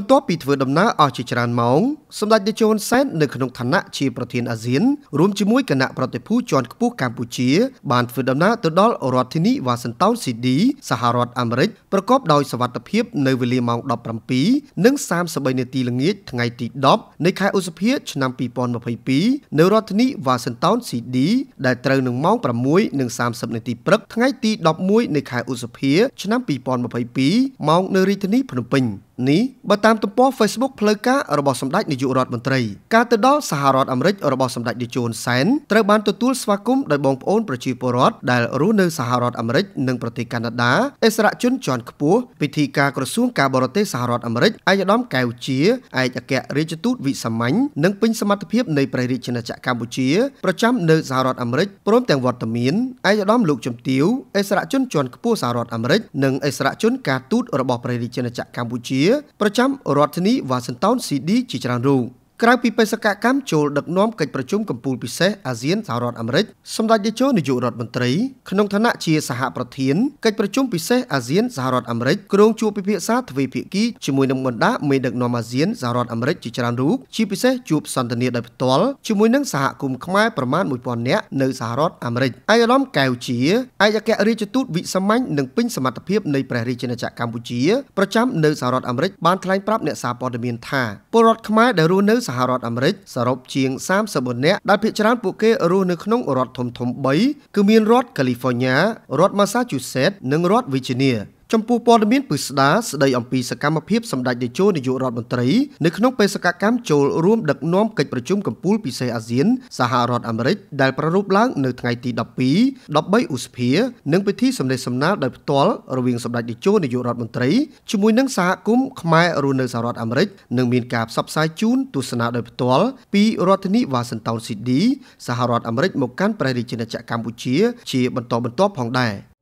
បន្ទាប់ពីធ្វើដំណើរអស់ជាច្រើនម៉ោងសម្ដេចតេជោហ៊ុនសែននៅក្នុងឋានៈជាប្រធានអាស៊ានរួមជាមួយគណៈប្រតិភូជាន់ខ្ពស់កម្ពុជាបានធ្វើដំណើរទៅដល់រដ្ឋធានីវ៉ាស៊ីនតោនស៊ីឌីសហរដ្ឋអាមេរិកប្រកបដោយសវត្ថិភាពនៅវេលាម៉ោង17និង33នាទីល្ងាចថ្ងៃទី10នៃខែឧសភាឆ្នាំ2022នៅរដ្ឋធានីវ៉ាស៊ីនតោនស៊ីឌីដែលត្រូវនឹងម៉ោង6:30នាទីព្រឹកថ្ងៃទី11នៃខែឧសភាឆ្នាំ2022ម៉ោងនៅរាជធានីភ្នំពេញ។នេះបើតាមទំព័រ Facebook ផ្លូវការរបស់សម្ដេចនាយករដ្ឋមន្ត្រីការទៅដល់សហរដ្ឋអាមេរិករបស់សម្ដេចលោកជូនសែនត្រូវបានទទួលស្វាគមន៍ដោយបងប្អូនប្រជាពលរដ្ឋដែលរស់នៅសហរដ្ឋអាមេរិកនិងប្រទេសកាណាដាអិសរាជនជាន់ខ្ពស់ពិធីការក្រសួងការបរទេសសហរដ្ឋអាមេរិកឯកឧត្តមកែវជាឯកអគ្គរដ្ឋទូតវិសាមញ្ញនិងពេញសមត្ថភាពនៃព្រះរាជាណាចក្រកម្ពុជាប្រចាំនៅសហរដ្ឋអាមេរិកព្រមទាំងវត្តមានឯកឧត្តមលោកជំទាវអិសរាជនជាន់ខ្ពស់សហរដ្ឋអាមេរិកនិងអិសរាជន ការទូតរបស់ព្រះរាជាណាចក្រកម្ពុជាប្រជាប្រចាំរដ្ឋធានីវ៉ាស៊ីនតោន CD ជាច្រើនរូបក្រៅពីបេសកកម្មចូលដឹកនាំកិច្ចប្រជុំកម្ពុជាពិសេសអាស៊ានសហរដ្ឋអាមេរិកសម្ដេចតេជោនាយករដ្ឋមន្ត្រី ក្នុងឋានៈជាសហប្រធានកិច្ចប្រជុំពិសេសអាស៊ានសហរដ្ឋអាមេរិកគ្រងជួបពិភាក្សាទ្វេភាគីជាមួយនឹងបណ្ដាមេដឹកនាំអាស៊ានសហរដ្ឋអាមេរិកជាច្រើនរូបជាពិសេសជួបសន្ទនាដោយផ្ទាល់ជាមួយនឹងសហគមន៍ខ្មែរប្រមាណ1000នាក់នៅសហរដ្ឋអាមេរិកឯកឧត្តមកែវជាឯកអគ្គរដ្ឋទូតវិសាមញ្ញនិងពេញសមត្ថភាពនៃព្រះរាជាណាចក្រកម្ពុជាប្រចាំនៅសហរដ្ឋអាមេរិកបានថ្លែងប្រាប់អ្នកសារព័ត៌មានថាពលរដ្ឋខ្មែរដែលរស់នៅសហរដ្ឋអាមេរិកសរុបជាង34នាក់ដែលភាគច្រើនពួកគេរស់នៅក្នុង រដ្ឋធំៗ3គឺមានរដ្ឋ California រដ្ឋ Massachusetts និងរដ្ឋ Virginia ចំពោះព័ត៌មានពិស្ដាស្ដីអំពីសកម្មភាពសម្ដេចតេជោនាយករដ្ឋមន្ត្រី នៅក្នុងបេសកកម្មចូលរួមដឹកនាំកិច្ចប្រជុំកំពូលពិសេសអាស៊ានសហរដ្ឋអាមេរិកដែលប្រារព្ធឡើងនៅថ្ងៃទី12 13ឧសភានិងពិធីសម្ដែងសម្ណាលដោយផ្ទាល់រវាងសម្ដេចតេជោនាយករដ្ឋមន្ត្រីជាមួយនឹងសហគមន៍ខ្មែររស់នៅសហរដ្ឋអាមេរិកនិងមានការផ្សព្វផ្សាយជូនទស្សនាដោយផ្ទាល់ពីរដ្ឋធានីវ៉ាស៊ីនតោនស៊ីឌីសហរដ្ឋអាមេរិកមកកាន់ព្រះរាជាណាចក្រកម្ពុជាជាបន្តបន្ទាប់ផងដែរ